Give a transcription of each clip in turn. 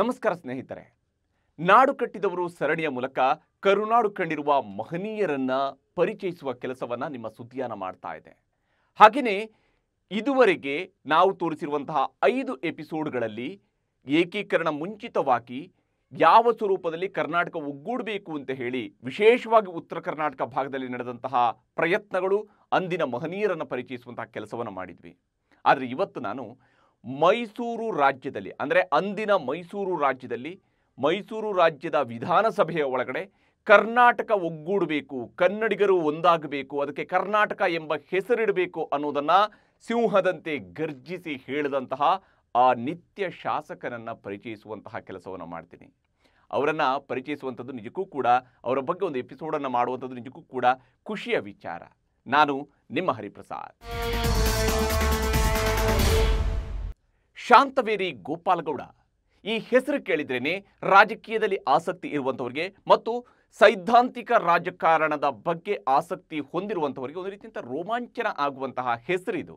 ನಮಸ್ಕಾರ ಸ್ನೇಹಿತರೆ ನಾಡು ಕಟ್ಟಿದವರು ಸರಣಿಯ ಮೂಲಕ ಕರುನಾಡು ಕಂಡಿರುವ ಮಹನೀಯರನ್ನ ಪರಿಚಯಿಸುವ ಕೆಲಸವನ್ನ ನಿಮ್ಮ ಸುದ್ದಿಯಾನ ಮಾಡ್ತಾ ಇದೆ ಹಾಗೆಯೇ ಇದುವರೆಗೆ ನಾವು ತೋರಿಸಿರುವಂತಹ ಐದು ಎಪಿಸೋಡ್ಗಳಲ್ಲಿ ಏಕೀಕರಣ ಮುಂಚಿತವಾಗಿ ಯಾವ ಸ್ವರೂಪದಲ್ಲಿ ಕರ್ನಾಟಕ ಒಗ್ಗೂಡಬೇಕು ಅಂತ ಹೇಳಿ ವಿಶೇಷವಾಗಿ ಉತ್ತರ ಕರ್ನಾಟಕ ಭಾಗದಲ್ಲಿ ನಡೆದಂತಹ ಪ್ರಯತ್ನಗಳು ಅಂದಿನ ಮಹನೀಯರನ್ನು ಪರಿಚಯಿಸುವಂತಹ ಕೆಲಸವನ್ನು ಮಾಡಿದ್ವಿ ಆದರೆ ಇವತ್ತು ನಾನು ಮೈಸೂರು ರಾಜ್ಯದಲ್ಲಿ ಅಂದರೆ ಅಂದಿನ ಮೈಸೂರು ರಾಜ್ಯದಲ್ಲಿ ಮೈಸೂರು ರಾಜ್ಯದ ವಿಧಾನಸಭೆಯ ಒಳಗಡೆ ಕರ್ನಾಟಕ ಒಗ್ಗೂಡಬೇಕು ಕನ್ನಡಿಗರು ಒಂದಾಗಬೇಕು ಅದಕ್ಕೆ ಕರ್ನಾಟಕ ಎಂಬ ಹೆಸರಿಡಬೇಕು ಅನ್ನೋದನ್ನು ಸಿಂಹದಂತೆ ಗರ್ಜಿಸಿ ಹೇಳಿದಂತಹ ಆ ನಿತ್ಯ ಶಾಸಕನನ್ನು ಪರಿಚಯಿಸುವಂತಹ ಕೆಲಸವನ್ನು ಮಾಡ್ತೀನಿ ಅವರನ್ನು ಪರಿಚಯಿಸುವಂಥದ್ದು ನಿಜಕ್ಕೂ ಕೂಡ ಅವರ ಬಗ್ಗೆ ಒಂದು ಎಪಿಸೋಡನ್ನು ಮಾಡುವಂಥದ್ದು ನಿಜಕ್ಕೂ ಕೂಡ ಖುಷಿಯ ವಿಚಾರ ನಾನು ನಿಮ್ಮ ಹರಿಪ್ರಸಾದ್ ಶಾಂತವೇರಿ ಗೋಪಾಲಗೌಡ ಈ ಹೆಸರು ಕೇಳಿದ್ರೇನೆ ರಾಜಕೀಯದಲ್ಲಿ ಆಸಕ್ತಿ ಇರುವಂಥವ್ರಿಗೆ ಮತ್ತು ಸೈದ್ಧಾಂತಿಕ ರಾಜಕಾರಣದ ಬಗ್ಗೆ ಆಸಕ್ತಿ ಹೊಂದಿರುವಂಥವರಿಗೆ ಒಂದು ರೀತಿಯಂತ ರೋಮಾಂಚನ ಆಗುವಂತಹ ಇದು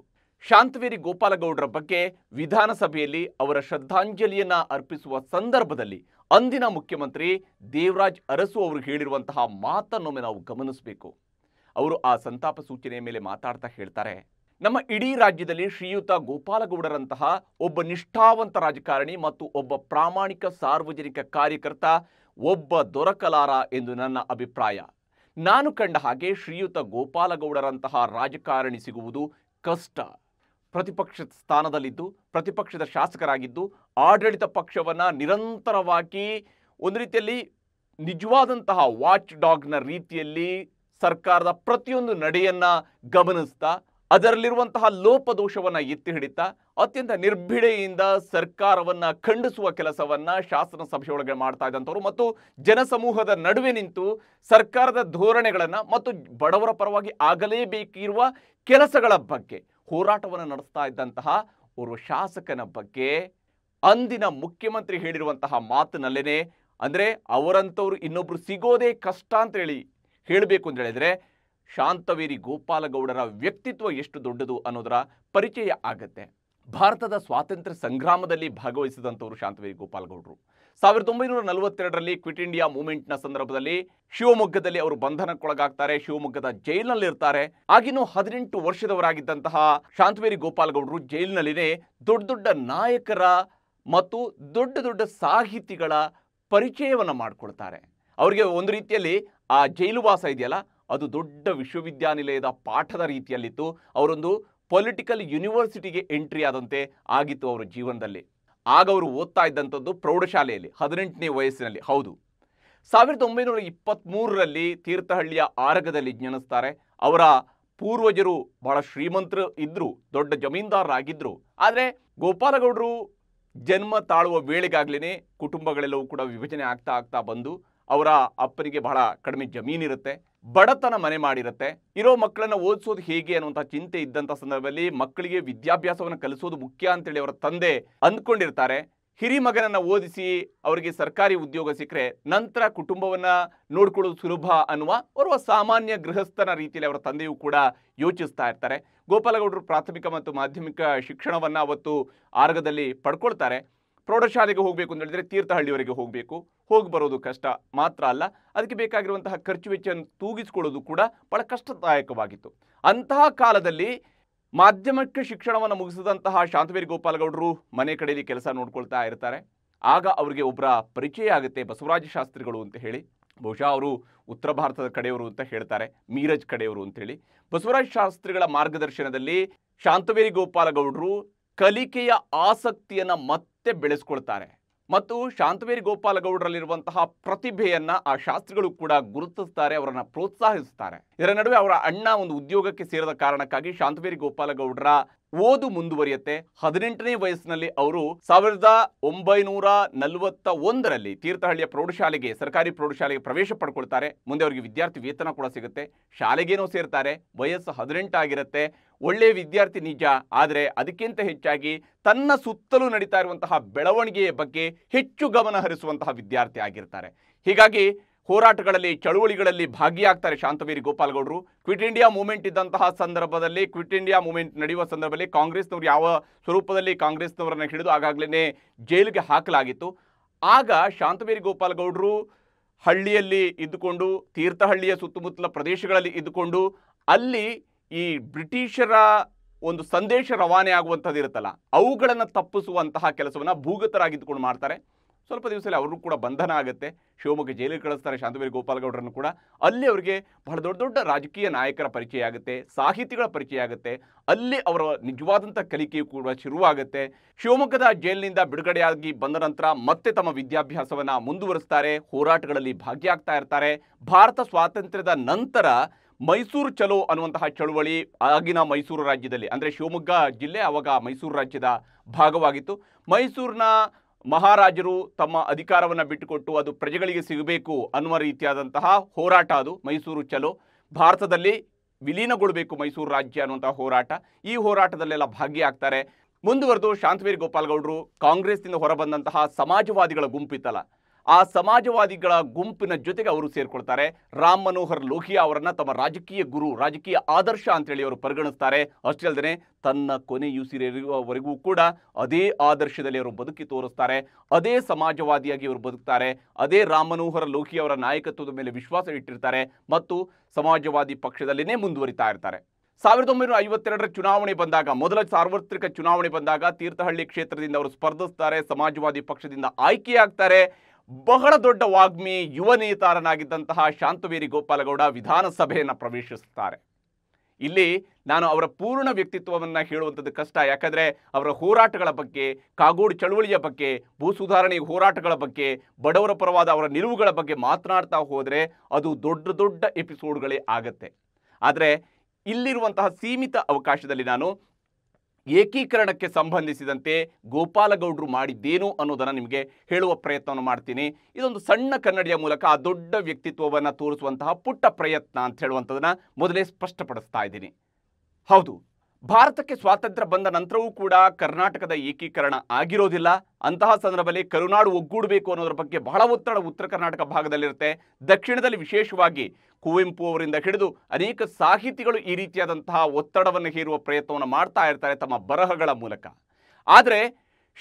ಶಾಂತವೇರಿ ಗೋಪಾಲಗೌಡರ ಬಗ್ಗೆ ವಿಧಾನಸಭೆಯಲ್ಲಿ ಅವರ ಶ್ರದ್ಧಾಂಜಲಿಯನ್ನ ಅರ್ಪಿಸುವ ಸಂದರ್ಭದಲ್ಲಿ ಅಂದಿನ ಮುಖ್ಯಮಂತ್ರಿ ದೇವರಾಜ್ ಅರಸು ಅವರು ಹೇಳಿರುವಂತಹ ಮಾತನ್ನೊಮ್ಮೆ ನಾವು ಗಮನಿಸಬೇಕು ಅವರು ಆ ಸಂತಾಪ ಸೂಚನೆಯ ಮೇಲೆ ಮಾತಾಡ್ತಾ ಹೇಳ್ತಾರೆ ನಮ್ಮ ಇಡೀ ರಾಜ್ಯದಲ್ಲಿ ಶ್ರೀಯುತ ಗೋಪಾಲಗೌಡರಂತಹ ಒಬ್ಬ ನಿಷ್ಠಾವಂತ ರಾಜಕಾರಣಿ ಮತ್ತು ಒಬ್ಬ ಪ್ರಾಮಾಣಿಕ ಸಾರ್ವಜನಿಕ ಕಾರ್ಯಕರ್ತ ಒಬ್ಬ ದೊರಕಲಾರ ಎಂದು ನನ್ನ ಅಭಿಪ್ರಾಯ ನಾನು ಕಂಡ ಹಾಗೆ ಶ್ರೀಯುತ ಗೋಪಾಲಗೌಡರಂತಹ ರಾಜಕಾರಣಿ ಸಿಗುವುದು ಕಷ್ಟ ಪ್ರತಿಪಕ್ಷ ಸ್ಥಾನದಲ್ಲಿದ್ದು ಪ್ರತಿಪಕ್ಷದ ಶಾಸಕರಾಗಿದ್ದು ಆಡಳಿತ ಪಕ್ಷವನ್ನು ನಿರಂತರವಾಗಿ ಒಂದು ರೀತಿಯಲ್ಲಿ ನಿಜವಾದಂತಹ ವಾಚ್ ಡಾಗ್ನ ರೀತಿಯಲ್ಲಿ ಸರ್ಕಾರದ ಪ್ರತಿಯೊಂದು ನಡೆಯನ್ನು ಗಮನಿಸ್ತಾ ಅದರಲ್ಲಿರುವಂತಹ ಲೋಪದೋಷವನ್ನ ಎತ್ತಿ ಹಿಡಿತಾ ಅತ್ಯಂತ ನಿರ್ಭಿಡೆಯಿಂದ ಸರ್ಕಾರವನ್ನ ಖಂಡಿಸುವ ಕೆಲಸವನ್ನ ಶಾಸನ ಸಭೆಯೊಳಗೆ ಮಾಡ್ತಾ ಇದ್ದಂಥವ್ರು ಮತ್ತು ಜನಸಮೂಹದ ನಡುವೆ ನಿಂತು ಸರ್ಕಾರದ ಧೋರಣೆಗಳನ್ನ ಮತ್ತು ಬಡವರ ಪರವಾಗಿ ಆಗಲೇಬೇಕಿರುವ ಕೆಲಸಗಳ ಬಗ್ಗೆ ಹೋರಾಟವನ್ನು ನಡೆಸ್ತಾ ಇದ್ದಂತಹ ಓರ್ವ ಶಾಸಕನ ಬಗ್ಗೆ ಅಂದಿನ ಮುಖ್ಯಮಂತ್ರಿ ಹೇಳಿರುವಂತಹ ಮಾತಿನಲ್ಲೇನೆ ಅಂದ್ರೆ ಅವರಂತವ್ರು ಇನ್ನೊಬ್ರು ಸಿಗೋದೇ ಕಷ್ಟ ಅಂತೇಳಿ ಹೇಳಬೇಕು ಅಂತ ಹೇಳಿದ್ರೆ ಶಾಂತವೇರಿ ಗೋಪಾಲಗೌಡರ ವ್ಯಕ್ತಿತ್ವ ಎಷ್ಟು ದೊಡ್ಡದು ಅನ್ನೋದರ ಪರಿಚಯ ಆಗತ್ತೆ ಭಾರತದ ಸ್ವಾತಂತ್ರ್ಯ ಸಂಗ್ರಾಮದಲ್ಲಿ ಭಾಗವಹಿಸಿದಂಥವರು ಶಾಂತವೇರಿ ಗೋಪಾಲಗೌಡರು ಸಾವಿರದ ಒಂಬೈನೂರ ನಲವತ್ತೆರಡರಲ್ಲಿ ಕ್ವಿಟ್ ಇಂಡಿಯಾ ಮೂವ್ಮೆಂಟ್ನ ಸಂದರ್ಭದಲ್ಲಿ ಶಿವಮೊಗ್ಗದಲ್ಲಿ ಅವರು ಬಂಧನಕ್ಕೊಳಗಾಗ್ತಾರೆ ಶಿವಮೊಗ್ಗದ ಜೈಲಿನಲ್ಲಿರ್ತಾರೆ ಆಗಿನೂ ಹದಿನೆಂಟು ವರ್ಷದವರಾಗಿದ್ದಂತಹ ಶಾಂತವೇರಿ ಗೋಪಾಲಗೌಡರು ಜೈಲಿನಲ್ಲಿನೇ ದೊಡ್ಡ ದೊಡ್ಡ ನಾಯಕರ ಮತ್ತು ದೊಡ್ಡ ದೊಡ್ಡ ಸಾಹಿತಿಗಳ ಪರಿಚಯವನ್ನು ಮಾಡ್ಕೊಳ್ತಾರೆ ಅವರಿಗೆ ಒಂದು ರೀತಿಯಲ್ಲಿ ಆ ಜೈಲುವಾಸ ಇದೆಯಲ್ಲ ಅದು ದೊಡ್ಡ ವಿಶ್ವವಿದ್ಯಾನಿಲಯದ ಪಾಠದ ರೀತಿಯಲ್ಲಿತ್ತು ಅವರೊಂದು ಪೊಲಿಟಿಕಲ್ ಯೂನಿವರ್ಸಿಟಿಗೆ ಎಂಟ್ರಿ ಆದಂತೆ ಆಗಿತ್ತು ಅವರ ಜೀವನದಲ್ಲಿ ಆಗ ಅವರು ಓದ್ತಾ ಇದ್ದಂಥದ್ದು ಪ್ರೌಢಶಾಲೆಯಲ್ಲಿ ಹದಿನೆಂಟನೇ ವಯಸ್ಸಿನಲ್ಲಿ ಹೌದು ಸಾವಿರದ ಒಂಬೈನೂರ ಇಪ್ಪತ್ತ್ಮೂರರಲ್ಲಿ ತೀರ್ಥಹಳ್ಳಿಯ ಆರಗದಲ್ಲಿ ಜನಿಸ್ತಾರೆ ಅವರ ಪೂರ್ವಜರು ಬಹಳ ಶ್ರೀಮಂತರು ಇದ್ದರು ದೊಡ್ಡ ಜಮೀನ್ದಾರರಾಗಿದ್ದರು ಆದರೆ ಗೋಪಾಲಗೌಡರು ಜನ್ಮ ತಾಳುವ ವೇಳೆಗಾಗ್ಲೇ ಕುಟುಂಬಗಳೆಲ್ಲವೂ ಕೂಡ ವಿಭಜನೆ ಆಗ್ತಾ ಆಗ್ತಾ ಬಂದು ಅವರ ಅಪ್ಪನಿಗೆ ಬಹಳ ಕಡಿಮೆ ಜಮೀನಿರುತ್ತೆ ಬಡತನ ಮನೆ ಮಾಡಿರುತ್ತೆ ಇರೋ ಮಕ್ಕಳನ್ನು ಓದಿಸೋದು ಹೇಗೆ ಅನ್ನುವಂಥ ಚಿಂತೆ ಇದ್ದಂಥ ಸಂದರ್ಭದಲ್ಲಿ ಮಕ್ಕಳಿಗೆ ವಿದ್ಯಾಭ್ಯಾಸವನ್ನು ಕಲಿಸೋದು ಮುಖ್ಯ ಅಂತೇಳಿ ಅವರ ತಂದೆ ಅಂದ್ಕೊಂಡಿರ್ತಾರೆ ಹಿರಿ ಮಗನನ್ನು ಓದಿಸಿ ಅವರಿಗೆ ಸರ್ಕಾರಿ ಉದ್ಯೋಗ ಸಿಕ್ಕರೆ ನಂತರ ಕುಟುಂಬವನ್ನು ನೋಡ್ಕೊಳ್ಳೋದು ಸುಲಭ ಅನ್ನುವ ಓರ್ವ ಸಾಮಾನ್ಯ ಗೃಹಸ್ಥನ ರೀತಿಯಲ್ಲಿ ಅವರ ತಂದೆಯೂ ಕೂಡ ಯೋಚಿಸ್ತಾ ಇರ್ತಾರೆ ಗೋಪಾಲಗೌಡರು ಪ್ರಾಥಮಿಕ ಮತ್ತು ಮಾಧ್ಯಮಿಕ ಶಿಕ್ಷಣವನ್ನು ಅವತ್ತು ಆರ್ಗದಲ್ಲಿ ಪಡ್ಕೊಳ್ತಾರೆ ಪ್ರೌಢಶಾಲೆಗೆ ಹೋಗಬೇಕು ಅಂತ ಹೇಳಿದರೆ ತೀರ್ಥಹಳ್ಳಿಯವರೆಗೆ ಹೋಗಬೇಕು ಹೋಗಿ ಬರೋದು ಕಷ್ಟ ಮಾತ್ರ ಅಲ್ಲ ಅದಕ್ಕೆ ಬೇಕಾಗಿರುವಂತಹ ಖರ್ಚು ವೆಚ್ಚವನ್ನು ತೂಗಿಸಿಕೊಳ್ಳೋದು ಕೂಡ ಬಹಳ ಕಷ್ಟದಾಯಕವಾಗಿತ್ತು ಅಂತಹ ಕಾಲದಲ್ಲಿ ಮಾಧ್ಯಮಕ್ಕೆ ಶಿಕ್ಷಣವನ್ನು ಮುಗಿಸಿದಂತಹ ಶಾಂತವೇರಿ ಗೋಪಾಲಗೌಡರು ಮನೆ ಕಡೆಯಲ್ಲಿ ಕೆಲಸ ನೋಡ್ಕೊಳ್ತಾ ಇರ್ತಾರೆ ಆಗ ಅವರಿಗೆ ಒಬ್ಬರ ಪರಿಚಯ ಆಗುತ್ತೆ ಬಸವರಾಜ ಶಾಸ್ತ್ರಿಗಳು ಅಂತ ಹೇಳಿ ಬಹುಶಃ ಅವರು ಉತ್ತರ ಭಾರತದ ಕಡೆಯವರು ಅಂತ ಹೇಳ್ತಾರೆ ಮೀರಜ್ ಕಡೆಯವರು ಅಂತ ಹೇಳಿ ಬಸವರಾಜ ಶಾಸ್ತ್ರಿಗಳ ಮಾರ್ಗದರ್ಶನದಲ್ಲಿ ಶಾಂತವೇರಿ ಗೋಪಾಲಗೌಡರು ಕಲಿಕೆಯ ಆಸಕ್ತಿಯನ್ನು ಮತ್ತೆ ಮತ್ತೆ ಬೆಳೆಸ್ಕೊಳ್ತಾರೆ ಮತ್ತು ಶಾಂತವೇರಿ ಗೋಪಾಲಗೌಡರಲ್ಲಿರುವಂತಹ ಪ್ರತಿಭೆಯನ್ನ ಆ ಶಾಸ್ತ್ರಿಗಳು ಕೂಡ ಗುರುತಿಸ್ತಾರೆ ಅವರನ್ನ ಪ್ರೋತ್ಸಾಹಿಸುತ್ತಾರೆ ಇದರ ನಡುವೆ ಅವರ ಅಣ್ಣ ಒಂದು ಉದ್ಯೋಗಕ್ಕೆ ಸೇರದ ಕಾರಣಕ್ಕಾಗಿ ಶಾಂತವೇರಿ ಗೋಪಾಲಗೌಡರ ಓದು ಮುಂದುವರಿಯುತ್ತೆ ಹದಿನೆಂಟನೇ ವಯಸ್ಸಿನಲ್ಲಿ ಅವರು ಸಾವಿರದ ಒಂಬೈನೂರ ನಲವತ್ತ ಒಂದರಲ್ಲಿ ತೀರ್ಥಹಳ್ಳಿಯ ಪ್ರೌಢಶಾಲೆಗೆ ಸರ್ಕಾರಿ ಪ್ರೌಢಶಾಲೆಗೆ ಪ್ರವೇಶ ಪಡ್ಕೊಳ್ತಾರೆ ಮುಂದೆ ಅವರಿಗೆ ವಿದ್ಯಾರ್ಥಿ ವೇತನ ಕೂಡ ಸಿಗುತ್ತೆ ಶಾಲೆಗೇನೋ ಸೇರ್ತಾರೆ ವಯಸ್ಸು ಹದಿನೆಂಟಾಗಿರುತ್ತೆ ಒಳ್ಳೆಯ ವಿದ್ಯಾರ್ಥಿ ನಿಜ ಆದರೆ ಅದಕ್ಕಿಂತ ಹೆಚ್ಚಾಗಿ ತನ್ನ ಸುತ್ತಲೂ ನಡೀತಾ ಇರುವಂತಹ ಬೆಳವಣಿಗೆಯ ಬಗ್ಗೆ ಹೆಚ್ಚು ಗಮನ ಹರಿಸುವಂತಹ ವಿದ್ಯಾರ್ಥಿ ಆಗಿರ್ತಾರೆ ಹೀಗಾಗಿ ಹೋರಾಟಗಳಲ್ಲಿ ಚಳುವಳಿಗಳಲ್ಲಿ ಭಾಗಿಯಾಗ್ತಾರೆ ಶಾಂತವೀರಿ ಗೋಪಾಲ್ಗೌಡರು ಕ್ವಿಟ್ ಇಂಡಿಯಾ ಮೂವ್ಮೆಂಟ್ ಇದ್ದಂತಹ ಸಂದರ್ಭದಲ್ಲಿ ಕ್ವಿಟ್ ಇಂಡಿಯಾ ಮೂವ್ಮೆಂಟ್ ನಡೆಯುವ ಸಂದರ್ಭದಲ್ಲಿ ಕಾಂಗ್ರೆಸ್ನವರು ಯಾವ ಸ್ವರೂಪದಲ್ಲಿ ಕಾಂಗ್ರೆಸ್ನವರನ್ನು ಹಿಡಿದು ಆಗಾಗಲೇ ಜೈಲಿಗೆ ಹಾಕಲಾಗಿತ್ತು ಆಗ ಶಾಂತವೀರಿ ಗೋಪಾಲ್ಗೌಡರು ಹಳ್ಳಿಯಲ್ಲಿ ಇದ್ದುಕೊಂಡು ತೀರ್ಥಹಳ್ಳಿಯ ಸುತ್ತಮುತ್ತಲ ಪ್ರದೇಶಗಳಲ್ಲಿ ಇದ್ದುಕೊಂಡು ಅಲ್ಲಿ ಈ ಬ್ರಿಟಿಷರ ಒಂದು ಸಂದೇಶ ರವಾನೆ ಆಗುವಂಥದ್ದು ಇರುತ್ತಲ್ಲ ಅವುಗಳನ್ನು ತಪ್ಪಿಸುವಂತಹ ಕೆಲಸವನ್ನು ಭೂಗತರಾಗಿದ್ದುಕೊಂಡು ಮಾಡ್ತಾರೆ ಸ್ವಲ್ಪ ದಿವಸದಲ್ಲಿ ಅವರು ಕೂಡ ಬಂಧನ ಆಗುತ್ತೆ ಶಿವಮೊಗ್ಗ ಜೈಲಿಗೆ ಕಳಿಸ್ತಾರೆ ಶಾಂತವೇರಿ ಗೋಪಾಲಗೌಡರನ್ನು ಕೂಡ ಅಲ್ಲಿ ಅವರಿಗೆ ಬಹಳ ದೊಡ್ಡ ದೊಡ್ಡ ರಾಜಕೀಯ ನಾಯಕರ ಪರಿಚಯ ಆಗುತ್ತೆ ಸಾಹಿತಿಗಳ ಪರಿಚಯ ಆಗುತ್ತೆ ಅಲ್ಲಿ ಅವರ ನಿಜವಾದಂಥ ಕಲಿಕೆಯು ಕೂಡ ಶುರುವಾಗುತ್ತೆ ಶಿವಮೊಗ್ಗದ ಜೈಲಿನಿಂದ ಬಿಡುಗಡೆಯಾಗಿ ಬಂದ ನಂತರ ಮತ್ತೆ ತಮ್ಮ ವಿದ್ಯಾಭ್ಯಾಸವನ್ನು ಮುಂದುವರಿಸ್ತಾರೆ ಹೋರಾಟಗಳಲ್ಲಿ ಭಾಗಿಯಾಗ್ತಾ ಇರ್ತಾರೆ ಭಾರತ ಸ್ವಾತಂತ್ರ್ಯದ ನಂತರ ಮೈಸೂರು ಚಲೋ ಅನ್ನುವಂತಹ ಚಳುವಳಿ ಆಗಿನ ಮೈಸೂರು ರಾಜ್ಯದಲ್ಲಿ ಅಂದರೆ ಶಿವಮೊಗ್ಗ ಜಿಲ್ಲೆ ಆವಾಗ ಮೈಸೂರು ರಾಜ್ಯದ ಭಾಗವಾಗಿತ್ತು ಮೈಸೂರಿನ ಮಹಾರಾಜರು ತಮ್ಮ ಅಧಿಕಾರವನ್ನು ಬಿಟ್ಟುಕೊಟ್ಟು ಅದು ಪ್ರಜೆಗಳಿಗೆ ಸಿಗಬೇಕು ಅನ್ನುವ ರೀತಿಯಾದಂತಹ ಹೋರಾಟ ಅದು ಮೈಸೂರು ಚಲೋ ಭಾರತದಲ್ಲಿ ವಿಲೀನಗೊಳ್ಬೇಕು ಮೈಸೂರು ರಾಜ್ಯ ಅನ್ನುವಂತಹ ಹೋರಾಟ ಈ ಹೋರಾಟದಲ್ಲೆಲ್ಲ ಭಾಗಿಯಾಗ್ತಾರೆ ಮುಂದುವರೆದು ಶಾಂತವೀರ್ ಗೋಪಾಲ್ಗೌಡರು ಕಾಂಗ್ರೆಸ್ನಿಂದ ಹೊರಬಂದಂತಹ ಸಮಾಜವಾದಿಗಳ ಗುಂಪಿತ್ತಲ್ಲ ಆ ಸಮಾಜವಾದಿಗಳ ಗುಂಪಿನ ಜೊತೆಗೆ ಅವರು ಸೇರ್ಕೊಳ್ತಾರೆ ರಾಮ್ ಮನೋಹರ್ ಲೋಹಿಯಾ ಅವರನ್ನ ತಮ್ಮ ರಾಜಕೀಯ ಗುರು ರಾಜಕೀಯ ಆದರ್ಶ ಅಂತೇಳಿ ಅವರು ಪರಿಗಣಿಸ್ತಾರೆ ಅಷ್ಟೇ ಅಲ್ಲದೆ ತನ್ನ ಕೊನೆಯುಸಿರಿರುವವರೆಗೂ ಕೂಡ ಅದೇ ಆದರ್ಶದಲ್ಲಿ ಅವರು ಬದುಕಿ ತೋರಿಸ್ತಾರೆ ಅದೇ ಸಮಾಜವಾದಿಯಾಗಿ ಅವರು ಬದುಕ್ತಾರೆ ಅದೇ ರಾಮ್ ಮನೋಹರ್ ಲೋಹಿಯವರ ನಾಯಕತ್ವದ ಮೇಲೆ ವಿಶ್ವಾಸ ಇಟ್ಟಿರ್ತಾರೆ ಮತ್ತು ಸಮಾಜವಾದಿ ಪಕ್ಷದಲ್ಲಿನೇ ಮುಂದುವರಿತಾ ಇರ್ತಾರೆ ಸಾವಿರದ ಒಂಬೈನೂರ ಐವತ್ತೆರಡರ ಚುನಾವಣೆ ಬಂದಾಗ ಮೊದಲ ಸಾರ್ವತ್ರಿಕ ಚುನಾವಣೆ ಬಂದಾಗ ತೀರ್ಥಹಳ್ಳಿ ಕ್ಷೇತ್ರದಿಂದ ಅವರು ಸ್ಪರ್ಧಿಸ್ತಾರೆ ಸಮಾಜವಾದಿ ಪಕ್ಷದಿಂದ ಆಯ್ಕೆಯಾಗ್ತಾರೆ ಬಹಳ ದೊಡ್ಡ ವಾಗ್ಮಿ ಯುವ ನೇತಾರನಾಗಿದ್ದಂತಹ ಶಾಂತವೇರಿ ಗೋಪಾಲಗೌಡ ವಿಧಾನಸಭೆಯನ್ನು ಪ್ರವೇಶಿಸುತ್ತಾರೆ ಇಲ್ಲಿ ನಾನು ಅವರ ಪೂರ್ಣ ವ್ಯಕ್ತಿತ್ವವನ್ನು ಹೇಳುವಂಥದ್ದು ಕಷ್ಟ ಯಾಕಂದರೆ ಅವರ ಹೋರಾಟಗಳ ಬಗ್ಗೆ ಕಾಗೋಡು ಚಳುವಳಿಯ ಬಗ್ಗೆ ಭೂ ಸುಧಾರಣೆ ಹೋರಾಟಗಳ ಬಗ್ಗೆ ಬಡವರ ಪರವಾದ ಅವರ ನಿಲುವುಗಳ ಬಗ್ಗೆ ಮಾತನಾಡ್ತಾ ಹೋದರೆ ಅದು ದೊಡ್ಡ ದೊಡ್ಡ ಎಪಿಸೋಡ್ಗಳೇ ಆಗತ್ತೆ ಆದರೆ ಇಲ್ಲಿರುವಂತಹ ಸೀಮಿತ ಅವಕಾಶದಲ್ಲಿ ನಾನು ಏಕೀಕರಣಕ್ಕೆ ಸಂಬಂಧಿಸಿದಂತೆ ಗೋಪಾಲಗೌಡರು ಮಾಡಿದ್ದೇನು ಅನ್ನೋದನ್ನು ನಿಮಗೆ ಹೇಳುವ ಪ್ರಯತ್ನವನ್ನು ಮಾಡ್ತೀನಿ ಇದೊಂದು ಸಣ್ಣ ಕನ್ನಡಿಯ ಮೂಲಕ ಆ ದೊಡ್ಡ ವ್ಯಕ್ತಿತ್ವವನ್ನು ತೋರಿಸುವಂತಹ ಪುಟ್ಟ ಪ್ರಯತ್ನ ಅಂತ ಹೇಳುವಂಥದ್ದನ್ನು ಮೊದಲೇ ಸ್ಪಷ್ಟಪಡಿಸ್ತಾ ಇದ್ದೀನಿ ಹೌದು ಭಾರತಕ್ಕೆ ಸ್ವಾತಂತ್ರ್ಯ ಬಂದ ನಂತರವೂ ಕೂಡ ಕರ್ನಾಟಕದ ಏಕೀಕರಣ ಆಗಿರೋದಿಲ್ಲ ಅಂತಹ ಸಂದರ್ಭದಲ್ಲಿ ಕರುನಾಡು ಒಗ್ಗೂಡಬೇಕು ಅನ್ನೋದ್ರ ಬಗ್ಗೆ ಬಹಳ ಒತ್ತಡ ಉತ್ತರ ಕರ್ನಾಟಕ ಭಾಗದಲ್ಲಿರುತ್ತೆ ದಕ್ಷಿಣದಲ್ಲಿ ವಿಶೇಷವಾಗಿ ಕುವೆಂಪು ಅವರಿಂದ ಹಿಡಿದು ಅನೇಕ ಸಾಹಿತಿಗಳು ಈ ರೀತಿಯಾದಂತಹ ಒತ್ತಡವನ್ನು ಹೇರುವ ಪ್ರಯತ್ನವನ್ನು ಮಾಡ್ತಾ ಇರ್ತಾರೆ ತಮ್ಮ ಬರಹಗಳ ಮೂಲಕ ಆದರೆ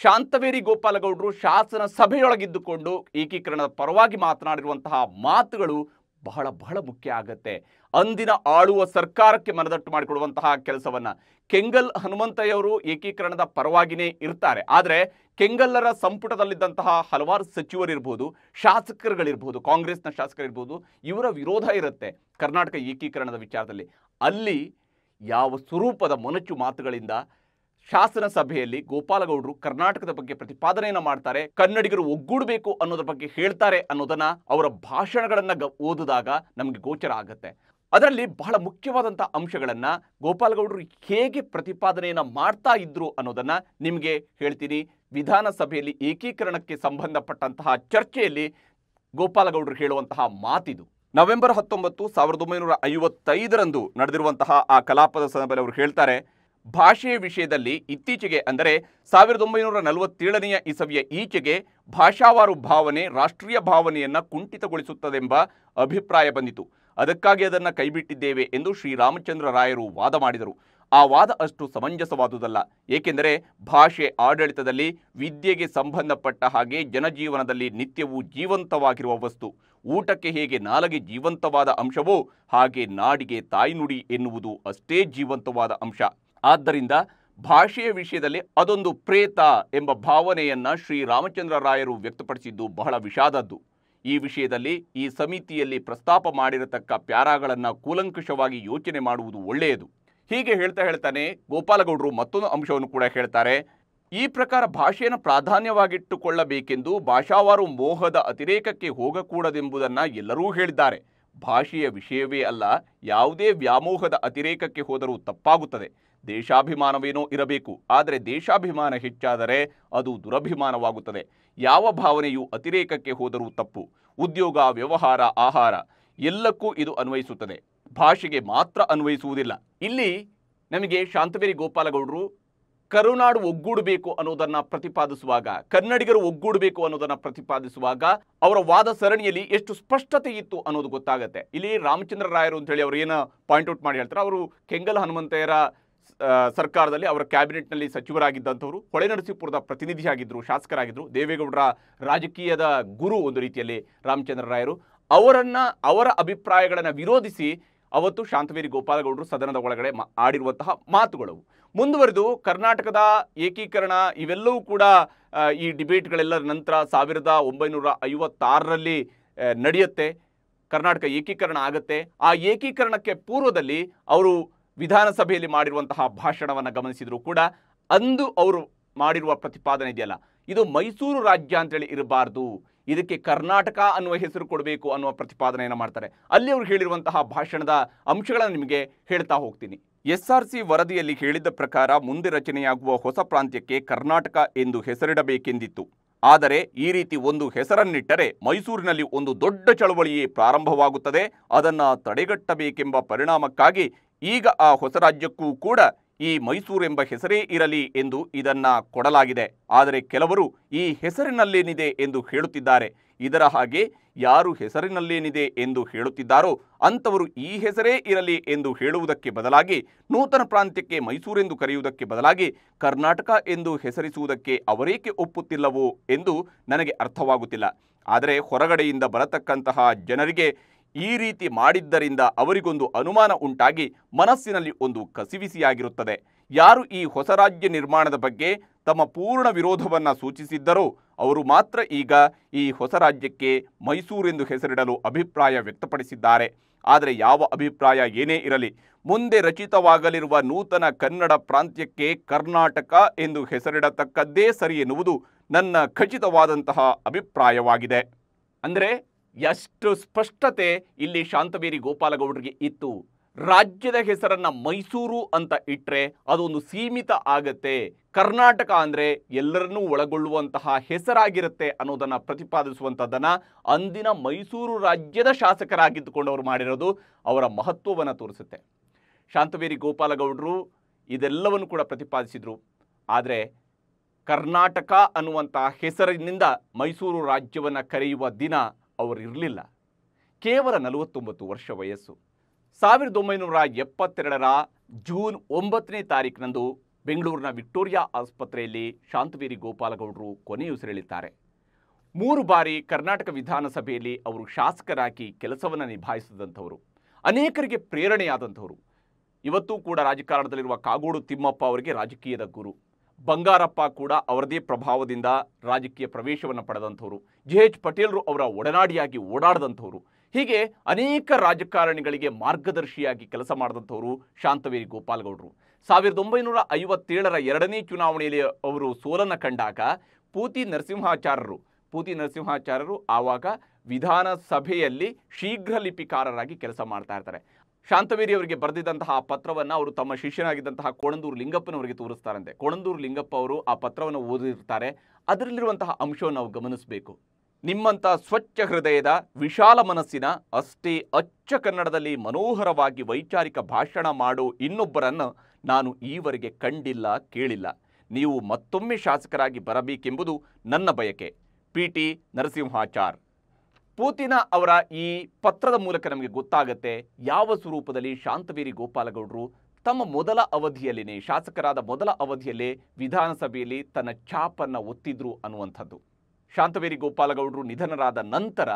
ಶಾಂತವೇರಿ ಗೋಪಾಲಗೌಡರು ಶಾಸನ ಸಭೆಯೊಳಗಿದ್ದುಕೊಂಡು ಏಕೀಕರಣದ ಪರವಾಗಿ ಮಾತನಾಡಿರುವಂತಹ ಮಾತುಗಳು ಬಹಳ ಬಹಳ ಮುಖ್ಯ ಆಗತ್ತೆ ಅಂದಿನ ಆಳುವ ಸರ್ಕಾರಕ್ಕೆ ಮನದಟ್ಟು ಮಾಡಿಕೊಡುವಂತಹ ಕೆಲಸವನ್ನ ಕೆಂಗಲ್ ಹನುಮಂತಯ್ಯವರು ಏಕೀಕರಣದ ಪರವಾಗಿನೇ ಇರ್ತಾರೆ ಆದರೆ ಕೆಂಗಲ್ಲರ ಸಂಪುಟದಲ್ಲಿದ್ದಂತಹ ಹಲವಾರು ಸಚಿವರಿರ್ಬೋದು ಶಾಸಕರುಗಳಿರ್ಬೋದು ಕಾಂಗ್ರೆಸ್ನ ಶಾಸಕರಿರ್ಬೋದು ಇವರ ವಿರೋಧ ಇರುತ್ತೆ ಕರ್ನಾಟಕ ಏಕೀಕರಣದ ವಿಚಾರದಲ್ಲಿ ಅಲ್ಲಿ ಯಾವ ಸ್ವರೂಪದ ಮನಚು ಮಾತುಗಳಿಂದ ಶಾಸನ ಸಭೆಯಲ್ಲಿ ಗೋಪಾಲಗೌಡರು ಕರ್ನಾಟಕದ ಬಗ್ಗೆ ಪ್ರತಿಪಾದನೆಯನ್ನು ಮಾಡ್ತಾರೆ ಕನ್ನಡಿಗರು ಒಗ್ಗೂಡಬೇಕು ಅನ್ನೋದ್ರ ಬಗ್ಗೆ ಹೇಳ್ತಾರೆ ಅನ್ನೋದನ್ನ ಅವರ ಭಾಷಣಗಳನ್ನ ಓದಿದಾಗ ನಮಗೆ ಗೋಚರ ಆಗುತ್ತೆ ಅದರಲ್ಲಿ ಬಹಳ ಮುಖ್ಯವಾದಂಥ ಅಂಶಗಳನ್ನು ಗೋಪಾಲಗೌಡರು ಹೇಗೆ ಪ್ರತಿಪಾದನೆಯನ್ನು ಮಾಡ್ತಾ ಇದ್ರು ಅನ್ನೋದನ್ನ ನಿಮಗೆ ಹೇಳ್ತೀನಿ ವಿಧಾನಸಭೆಯಲ್ಲಿ ಏಕೀಕರಣಕ್ಕೆ ಸಂಬಂಧಪಟ್ಟಂತಹ ಚರ್ಚೆಯಲ್ಲಿ ಗೋಪಾಲಗೌಡರು ಹೇಳುವಂತಹ ಮಾತಿದು ನವೆಂಬರ್ ಹತ್ತೊಂಬತ್ತು ಸಾವಿರದ ಒಂಬೈನೂರ ಐವತ್ತೈದರಂದು ನಡೆದಿರುವಂತಹ ಆ ಕಲಾಪದ ಸಂದರ್ಭದಲ್ಲಿ ಅವರು ಹೇಳ್ತಾರೆ ಭಾಷೆಯ ವಿಷಯದಲ್ಲಿ ಇತ್ತೀಚೆಗೆ ಅಂದರೆ ಸಾವಿರದ ಒಂಬೈನೂರ ನಲವತ್ತೇಳನೆಯ ಇಸವಿಯ ಈಚೆಗೆ ಭಾಷಾವಾರು ಭಾವನೆ ರಾಷ್ಟ್ರೀಯ ಭಾವನೆಯನ್ನು ಕುಂಠಿತಗೊಳಿಸುತ್ತದೆಂಬ ಅಭಿಪ್ರಾಯ ಬಂದಿತು ಅದಕ್ಕಾಗಿ ಅದನ್ನು ಕೈಬಿಟ್ಟಿದ್ದೇವೆ ಎಂದು ಶ್ರೀರಾಮಚಂದ್ರ ರಾಯರು ವಾದ ಮಾಡಿದರು ಆ ವಾದ ಅಷ್ಟು ಸಮಂಜಸವಾದುದಲ್ಲ ಏಕೆಂದರೆ ಭಾಷೆ ಆಡಳಿತದಲ್ಲಿ ವಿದ್ಯೆಗೆ ಸಂಬಂಧಪಟ್ಟ ಹಾಗೆ ಜನಜೀವನದಲ್ಲಿ ನಿತ್ಯವೂ ಜೀವಂತವಾಗಿರುವ ವಸ್ತು ಊಟಕ್ಕೆ ಹೇಗೆ ನಾಲಗೆ ಜೀವಂತವಾದ ಅಂಶವೋ ಹಾಗೆ ನಾಡಿಗೆ ತಾಯ್ನುಡಿ ಎನ್ನುವುದು ಅಷ್ಟೇ ಜೀವಂತವಾದ ಅಂಶ ಆದ್ದರಿಂದ ಭಾಷೆಯ ವಿಷಯದಲ್ಲಿ ಅದೊಂದು ಪ್ರೇತ ಎಂಬ ಭಾವನೆಯನ್ನು ಶ್ರೀರಾಮಚಂದ್ರ ರಾಯರು ವ್ಯಕ್ತಪಡಿಸಿದ್ದು ಬಹಳ ವಿಷಾದದ್ದು ಈ ವಿಷಯದಲ್ಲಿ ಈ ಸಮಿತಿಯಲ್ಲಿ ಪ್ರಸ್ತಾಪ ಮಾಡಿರತಕ್ಕ ಪ್ಯಾರಾಗಳನ್ನು ಕೂಲಂಕುಷವಾಗಿ ಯೋಚನೆ ಮಾಡುವುದು ಒಳ್ಳೆಯದು ಹೀಗೆ ಹೇಳ್ತಾ ಹೇಳ್ತಾನೆ ಗೋಪಾಲಗೌಡರು ಮತ್ತೊಂದು ಅಂಶವನ್ನು ಕೂಡ ಹೇಳ್ತಾರೆ ಈ ಪ್ರಕಾರ ಭಾಷೆಯನ್ನು ಪ್ರಾಧಾನ್ಯವಾಗಿಟ್ಟುಕೊಳ್ಳಬೇಕೆಂದು ಭಾಷಾವಾರು ಮೋಹದ ಅತಿರೇಕಕ್ಕೆ ಹೋಗಕೂಡದೆಂಬುದನ್ನು ಎಲ್ಲರೂ ಹೇಳಿದ್ದಾರೆ ಭಾಷೆಯ ವಿಷಯವೇ ಅಲ್ಲ ಯಾವುದೇ ವ್ಯಾಮೋಹದ ಅತಿರೇಕಕ್ಕೆ ಹೋದರೂ ತಪ್ಪಾಗುತ್ತದೆ ದೇಶಾಭಿಮಾನವೇನೋ ಇರಬೇಕು ಆದರೆ ದೇಶಾಭಿಮಾನ ಹೆಚ್ಚಾದರೆ ಅದು ದುರಭಿಮಾನವಾಗುತ್ತದೆ ಯಾವ ಭಾವನೆಯು ಅತಿರೇಕಕ್ಕೆ ಹೋದರೂ ತಪ್ಪು ಉದ್ಯೋಗ ವ್ಯವಹಾರ ಆಹಾರ ಎಲ್ಲಕ್ಕೂ ಇದು ಅನ್ವಯಿಸುತ್ತದೆ ಭಾಷೆಗೆ ಮಾತ್ರ ಅನ್ವಯಿಸುವುದಿಲ್ಲ ಇಲ್ಲಿ ನಮಗೆ ಶಾಂತವೇರಿ ಗೋಪಾಲಗೌಡರು ಕರುನಾಡು ಒಗ್ಗೂಡಬೇಕು ಅನ್ನೋದನ್ನು ಪ್ರತಿಪಾದಿಸುವಾಗ ಕನ್ನಡಿಗರು ಒಗ್ಗೂಡಬೇಕು ಅನ್ನೋದನ್ನು ಪ್ರತಿಪಾದಿಸುವಾಗ ಅವರ ವಾದ ಸರಣಿಯಲ್ಲಿ ಎಷ್ಟು ಸ್ಪಷ್ಟತೆ ಇತ್ತು ಅನ್ನೋದು ಗೊತ್ತಾಗುತ್ತೆ ಇಲ್ಲಿ ರಾಮಚಂದ್ರ ರಾಯರು ಅಂತ ಹೇಳಿ ಅವ್ರು ಏನು ಪಾಯಿಂಟ್ ಔಟ್ ಮಾಡಿ ಹೇಳ್ತಾರೆ ಅವರು ಕೆಂಗಲ್ ಹನುಮಂತಯ್ಯರ ಸರ್ಕಾರದಲ್ಲಿ ಅವರ ಕ್ಯಾಬಿನೆಟ್ನಲ್ಲಿ ಸಚಿವರಾಗಿದ್ದಂಥವರು ಹೊಳೆನರಸೀಪುರದ ಪ್ರತಿನಿಧಿಯಾಗಿದ್ದರು ಶಾಸಕರಾಗಿದ್ದರು ದೇವೇಗೌಡರ ರಾಜಕೀಯದ ಗುರು ಒಂದು ರೀತಿಯಲ್ಲಿ ರಾಮಚಂದ್ರ ರಾಯರು ಅವರನ್ನು ಅವರ ಅಭಿಪ್ರಾಯಗಳನ್ನು ವಿರೋಧಿಸಿ ಅವತ್ತು ಶಾಂತವೇರಿ ಗೋಪಾಲಗೌಡರು ಸದನದ ಒಳಗಡೆ ಆಡಿರುವಂತಹ ಮಾತುಗಳು ಮುಂದುವರೆದು ಕರ್ನಾಟಕದ ಏಕೀಕರಣ ಇವೆಲ್ಲವೂ ಕೂಡ ಈ ಡಿಬೇಟ್ಗಳೆಲ್ಲ ನಂತರ ಸಾವಿರದ ಒಂಬೈನೂರ ಐವತ್ತಾರರಲ್ಲಿ ನಡೆಯುತ್ತೆ ಕರ್ನಾಟಕ ಏಕೀಕರಣ ಆಗುತ್ತೆ ಆ ಏಕೀಕರಣಕ್ಕೆ ಪೂರ್ವದಲ್ಲಿ ಅವರು ವಿಧಾನಸಭೆಯಲ್ಲಿ ಮಾಡಿರುವಂತಹ ಭಾಷಣವನ್ನು ಗಮನಿಸಿದರೂ ಕೂಡ ಅಂದು ಅವರು ಮಾಡಿರುವ ಪ್ರತಿಪಾದನೆ ಇದೆಯಲ್ಲ ಇದು ಮೈಸೂರು ರಾಜ್ಯ ಅಂತೇಳಿ ಇರಬಾರ್ದು ಇದಕ್ಕೆ ಕರ್ನಾಟಕ ಅನ್ನುವ ಹೆಸರು ಕೊಡಬೇಕು ಅನ್ನುವ ಪ್ರತಿಪಾದನೆಯನ್ನು ಮಾಡ್ತಾರೆ ಅಲ್ಲಿ ಅವರು ಹೇಳಿರುವಂತಹ ಭಾಷಣದ ಅಂಶಗಳನ್ನು ನಿಮಗೆ ಹೇಳ್ತಾ ಹೋಗ್ತೀನಿ ಎಸ್ ಆರ್ ಸಿ ವರದಿಯಲ್ಲಿ ಹೇಳಿದ್ದ ಪ್ರಕಾರ ಮುಂದೆ ರಚನೆಯಾಗುವ ಹೊಸ ಪ್ರಾಂತ್ಯಕ್ಕೆ ಕರ್ನಾಟಕ ಎಂದು ಹೆಸರಿಡಬೇಕೆಂದಿತ್ತು ಆದರೆ ಈ ರೀತಿ ಒಂದು ಹೆಸರನ್ನಿಟ್ಟರೆ ಮೈಸೂರಿನಲ್ಲಿ ಒಂದು ದೊಡ್ಡ ಚಳವಳಿಯೇ ಪ್ರಾರಂಭವಾಗುತ್ತದೆ ಅದನ್ನು ತಡೆಗಟ್ಟಬೇಕೆಂಬ ಪರಿಣಾಮಕ್ಕಾಗಿ ಈಗ ಆ ಹೊಸ ರಾಜ್ಯಕ್ಕೂ ಕೂಡ ಈ ಮೈಸೂರೆಂಬ ಹೆಸರೇ ಇರಲಿ ಎಂದು ಇದನ್ನ ಕೊಡಲಾಗಿದೆ ಆದರೆ ಕೆಲವರು ಈ ಹೆಸರಿನಲ್ಲೇನಿದೆ ಎಂದು ಹೇಳುತ್ತಿದ್ದಾರೆ ಇದರ ಹಾಗೆ ಯಾರು ಹೆಸರಿನಲ್ಲೇನಿದೆ ಎಂದು ಹೇಳುತ್ತಿದ್ದಾರೋ ಅಂಥವರು ಈ ಹೆಸರೇ ಇರಲಿ ಎಂದು ಹೇಳುವುದಕ್ಕೆ ಬದಲಾಗಿ ನೂತನ ಪ್ರಾಂತ್ಯಕ್ಕೆ ಮೈಸೂರೆಂದು ಕರೆಯುವುದಕ್ಕೆ ಬದಲಾಗಿ ಕರ್ನಾಟಕ ಎಂದು ಹೆಸರಿಸುವುದಕ್ಕೆ ಅವರೇಕೆ ಒಪ್ಪುತ್ತಿಲ್ಲವೋ ಎಂದು ನನಗೆ ಅರ್ಥವಾಗುತ್ತಿಲ್ಲ ಆದರೆ ಹೊರಗಡೆಯಿಂದ ಬರತಕ್ಕಂತಹ ಜನರಿಗೆ ಈ ರೀತಿ ಮಾಡಿದ್ದರಿಂದ ಅವರಿಗೊಂದು ಅನುಮಾನ ಉಂಟಾಗಿ ಮನಸ್ಸಿನಲ್ಲಿ ಒಂದು ಕಸಿವಿಸಿಯಾಗಿರುತ್ತದೆ ಯಾರು ಈ ಹೊಸ ರಾಜ್ಯ ನಿರ್ಮಾಣದ ಬಗ್ಗೆ ತಮ್ಮ ಪೂರ್ಣ ವಿರೋಧವನ್ನು ಸೂಚಿಸಿದ್ದರೋ ಅವರು ಮಾತ್ರ ಈಗ ಈ ಹೊಸ ರಾಜ್ಯಕ್ಕೆ ಮೈಸೂರೆಂದು ಹೆಸರಿಡಲು ಅಭಿಪ್ರಾಯ ವ್ಯಕ್ತಪಡಿಸಿದ್ದಾರೆ ಆದರೆ ಯಾವ ಅಭಿಪ್ರಾಯ ಏನೇ ಇರಲಿ ಮುಂದೆ ರಚಿತವಾಗಲಿರುವ ನೂತನ ಕನ್ನಡ ಪ್ರಾಂತ್ಯಕ್ಕೆ ಕರ್ನಾಟಕ ಎಂದು ಹೆಸರಿಡತಕ್ಕದ್ದೇ ಸರಿ ಎನ್ನುವುದು ನನ್ನ ಖಚಿತವಾದಂತಹ ಅಭಿಪ್ರಾಯವಾಗಿದೆ ಅಂದರೆ ಎಷ್ಟು ಸ್ಪಷ್ಟತೆ ಇಲ್ಲಿ ಶಾಂತವೇರಿ ಗೋಪಾಲಗೌಡರಿಗೆ ಇತ್ತು ರಾಜ್ಯದ ಹೆಸರನ್ನು ಮೈಸೂರು ಅಂತ ಇಟ್ಟರೆ ಅದೊಂದು ಸೀಮಿತ ಆಗತ್ತೆ ಕರ್ನಾಟಕ ಅಂದರೆ ಎಲ್ಲರನ್ನೂ ಒಳಗೊಳ್ಳುವಂತಹ ಹೆಸರಾಗಿರುತ್ತೆ ಅನ್ನೋದನ್ನು ಪ್ರತಿಪಾದಿಸುವಂಥದ್ದನ್ನು ಅಂದಿನ ಮೈಸೂರು ರಾಜ್ಯದ ಶಾಸಕರಾಗಿದ್ದುಕೊಂಡು ಅವರು ಮಾಡಿರೋದು ಅವರ ಮಹತ್ವವನ್ನು ತೋರಿಸುತ್ತೆ ಶಾಂತವೇರಿ ಗೋಪಾಲಗೌಡರು ಇದೆಲ್ಲವನ್ನು ಕೂಡ ಪ್ರತಿಪಾದಿಸಿದರು ಆದರೆ ಕರ್ನಾಟಕ ಅನ್ನುವಂತಹ ಹೆಸರಿನಿಂದ ಮೈಸೂರು ರಾಜ್ಯವನ್ನು ಕರೆಯುವ ದಿನ ಇರಲಿಲ್ಲ ಕೇವಲ ನಲವತ್ತೊಂಬತ್ತು ವರ್ಷ ವಯಸ್ಸು ಸಾವಿರದ ಒಂಬೈನೂರ ಎಪ್ಪತ್ತೆರಡರ ಜೂನ್ ಒಂಬತ್ತನೇ ತಾರೀಕಿನಂದು ಬೆಂಗಳೂರಿನ ವಿಕ್ಟೋರಿಯಾ ಆಸ್ಪತ್ರೆಯಲ್ಲಿ ಶಾಂತವೀರಿ ಗೋಪಾಲಗೌಡರು ಕೊನೆಯುಸಿರೆಳಿದ್ದಾರೆ ಮೂರು ಬಾರಿ ಕರ್ನಾಟಕ ವಿಧಾನಸಭೆಯಲ್ಲಿ ಅವರು ಶಾಸಕರಾಗಿ ಕೆಲಸವನ್ನು ನಿಭಾಯಿಸಿದಂಥವರು ಅನೇಕರಿಗೆ ಪ್ರೇರಣೆಯಾದಂಥವರು ಇವತ್ತೂ ಕೂಡ ರಾಜಕಾರಣದಲ್ಲಿರುವ ಕಾಗೋಡು ತಿಮ್ಮಪ್ಪ ಅವರಿಗೆ ರಾಜಕೀಯದ ಗುರು ಬಂಗಾರಪ್ಪ ಕೂಡ ಅವರದೇ ಪ್ರಭಾವದಿಂದ ರಾಜಕೀಯ ಪ್ರವೇಶವನ್ನು ಪಡೆದಂಥವರು ಜೆ ಎಚ್ ಪಟೇಲ್ರು ಅವರ ಒಡನಾಡಿಯಾಗಿ ಓಡಾಡದಂಥವ್ರು ಹೀಗೆ ಅನೇಕ ರಾಜಕಾರಣಿಗಳಿಗೆ ಮಾರ್ಗದರ್ಶಿಯಾಗಿ ಕೆಲಸ ಮಾಡಿದಂಥವರು ಶಾಂತವೇರಿ ಗೋಪಾಲ್ಗೌಡರು ಸಾವಿರದ ಒಂಬೈನೂರ ಐವತ್ತೇಳರ ಎರಡನೇ ಚುನಾವಣೆಯಲ್ಲಿ ಅವರು ಸೋಲನ್ನು ಕಂಡಾಗ ಪೂತಿ ನರಸಿಂಹಾಚಾರ್ಯರು ಪೂತಿ ನರಸಿಂಹಾಚಾರ್ಯರು ಆವಾಗ ವಿಧಾನಸಭೆಯಲ್ಲಿ ಶೀಘ್ರ ಲಿಪಿಕಾರರಾಗಿ ಕೆಲಸ ಮಾಡ್ತಾ ಇರ್ತಾರೆ ಶಾಂತವೀರಿ ಅವರಿಗೆ ಬರೆದಿದ್ದಂತಹ ಆ ಪತ್ರವನ್ನು ಅವರು ತಮ್ಮ ಶಿಷ್ಯನಾಗಿದ್ದಂತಹ ಕೋಣಂದೂರು ಲಿಂಗಪ್ಪನವರಿಗೆ ತೋರಿಸ್ತಾರಂತೆ ಕೋಣಂದೂರು ಲಿಂಗಪ್ಪ ಅವರು ಆ ಪತ್ರವನ್ನು ಓದಿರ್ತಾರೆ ಅದರಲ್ಲಿರುವಂತಹ ಅಂಶವನ್ನು ನಾವು ಗಮನಿಸಬೇಕು ನಿಮ್ಮಂಥ ಸ್ವಚ್ಛ ಹೃದಯದ ವಿಶಾಲ ಮನಸ್ಸಿನ ಅಷ್ಟೇ ಅಚ್ಚ ಕನ್ನಡದಲ್ಲಿ ಮನೋಹರವಾಗಿ ವೈಚಾರಿಕ ಭಾಷಣ ಮಾಡೋ ಇನ್ನೊಬ್ಬರನ್ನು ನಾನು ಈವರೆಗೆ ಕಂಡಿಲ್ಲ ಕೇಳಿಲ್ಲ ನೀವು ಮತ್ತೊಮ್ಮೆ ಶಾಸಕರಾಗಿ ಬರಬೇಕೆಂಬುದು ನನ್ನ ಬಯಕೆ ಪಿ ಟಿ ನರಸಿಂಹಾಚಾರ್ ಪೂತಿನ ಅವರ ಈ ಪತ್ರದ ಮೂಲಕ ನಮಗೆ ಗೊತ್ತಾಗುತ್ತೆ ಯಾವ ಸ್ವರೂಪದಲ್ಲಿ ಶಾಂತವೀರಿ ಗೋಪಾಲಗೌಡರು ತಮ್ಮ ಮೊದಲ ಅವಧಿಯಲ್ಲಿನೇ ಶಾಸಕರಾದ ಮೊದಲ ಅವಧಿಯಲ್ಲೇ ವಿಧಾನಸಭೆಯಲ್ಲಿ ತನ್ನ ಛಾಪನ್ನು ಒತ್ತಿದ್ರು ಅನ್ನುವಂಥದ್ದು ಶಾಂತವೇರಿ ಗೋಪಾಲಗೌಡರು ನಿಧನರಾದ ನಂತರ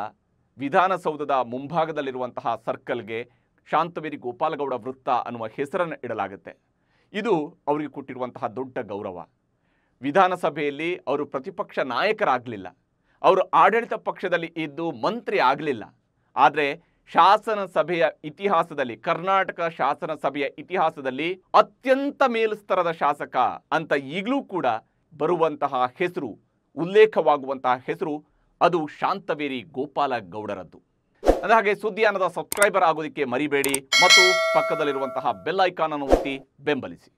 ವಿಧಾನಸೌಧದ ಮುಂಭಾಗದಲ್ಲಿರುವಂತಹ ಸರ್ಕಲ್ಗೆ ಶಾಂತವೇರಿ ಗೋಪಾಲಗೌಡ ವೃತ್ತ ಅನ್ನುವ ಹೆಸರನ್ನು ಇಡಲಾಗುತ್ತೆ ಇದು ಅವರಿಗೆ ಕೊಟ್ಟಿರುವಂತಹ ದೊಡ್ಡ ಗೌರವ ವಿಧಾನಸಭೆಯಲ್ಲಿ ಅವರು ಪ್ರತಿಪಕ್ಷ ನಾಯಕರಾಗಲಿಲ್ಲ ಅವರು ಆಡಳಿತ ಪಕ್ಷದಲ್ಲಿ ಇದ್ದು ಮಂತ್ರಿ ಆಗಲಿಲ್ಲ ಆದರೆ ಶಾಸನ ಸಭೆಯ ಇತಿಹಾಸದಲ್ಲಿ ಕರ್ನಾಟಕ ಶಾಸನ ಸಭೆಯ ಇತಿಹಾಸದಲ್ಲಿ ಅತ್ಯಂತ ಮೇಲ್ಸ್ತರದ ಶಾಸಕ ಅಂತ ಈಗಲೂ ಕೂಡ ಬರುವಂತಹ ಹೆಸರು ಉಲ್ಲೇಖವಾಗುವಂತಹ ಹೆಸರು ಅದು ಶಾಂತವೇರಿ ಗೋಪಾಲ ಗೌಡರದ್ದು ಅದ ಹಾಗೆ ಸುದ್ದಿಯಾನದ ಸಬ್ಸ್ಕ್ರೈಬರ್ ಆಗೋದಕ್ಕೆ ಮರಿಬೇಡಿ ಮತ್ತು ಪಕ್ಕದಲ್ಲಿರುವಂತಹ ಬೆಲ್ ಐಕಾನ್ ಅನ್ನು ಒತ್ತಿ ಬೆಂಬಲಿಸಿ